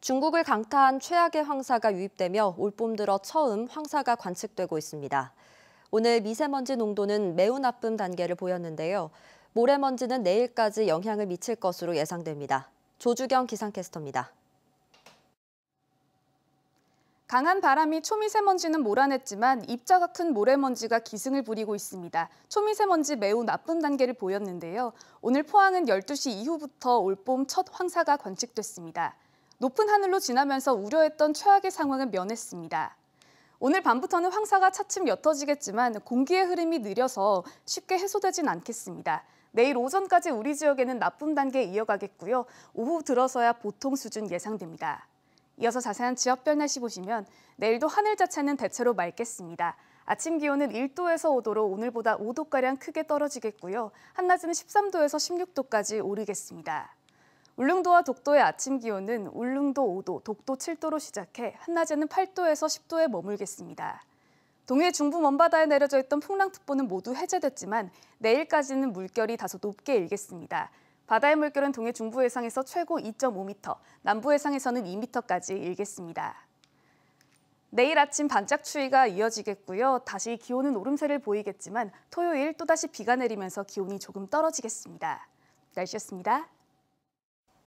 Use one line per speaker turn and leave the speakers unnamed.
중국을 강타한 최악의 황사가 유입되며 올봄 들어 처음 황사가 관측되고 있습니다. 오늘 미세먼지 농도는 매우 나쁨 단계를 보였는데요. 모래먼지는 내일까지 영향을 미칠 것으로 예상됩니다. 조주경 기상캐스터입니다.
강한 바람이 초미세먼지는 몰아냈지만 입자가 큰 모래먼지가 기승을 부리고 있습니다. 초미세먼지 매우 나쁨 단계를 보였는데요. 오늘 포항은 12시 이후부터 올봄 첫 황사가 관측됐습니다. 높은 하늘로 지나면서 우려했던 최악의 상황은 면했습니다. 오늘 밤부터는 황사가 차츰 옅어지겠지만 공기의 흐름이 느려서 쉽게 해소되진 않겠습니다. 내일 오전까지 우리 지역에는 나쁨 단계 이어가겠고요. 오후 들어서야 보통 수준 예상됩니다. 이어서 자세한 지역별 날씨 보시면 내일도 하늘 자체는 대체로 맑겠습니다. 아침 기온은 1도에서 5도로 오늘보다 5도가량 크게 떨어지겠고요. 한낮에는 13도에서 16도까지 오르겠습니다. 울릉도와 독도의 아침 기온은 울릉도 5도, 독도 7도로 시작해 한낮에는 8도에서 10도에 머물겠습니다. 동해 중부 먼바다에 내려져 있던 풍랑특보는 모두 해제됐지만 내일까지는 물결이 다소 높게 일겠습니다. 바다의 물결은 동해 중부 해상에서 최고 2.5m, 남부 해상에서는 2m까지 일겠습니다. 내일 아침 반짝 추위가 이어지겠고요. 다시 기온은 오름세를 보이겠지만 토요일 또다시 비가 내리면서 기온이 조금 떨어지겠습니다. 날씨였습니다.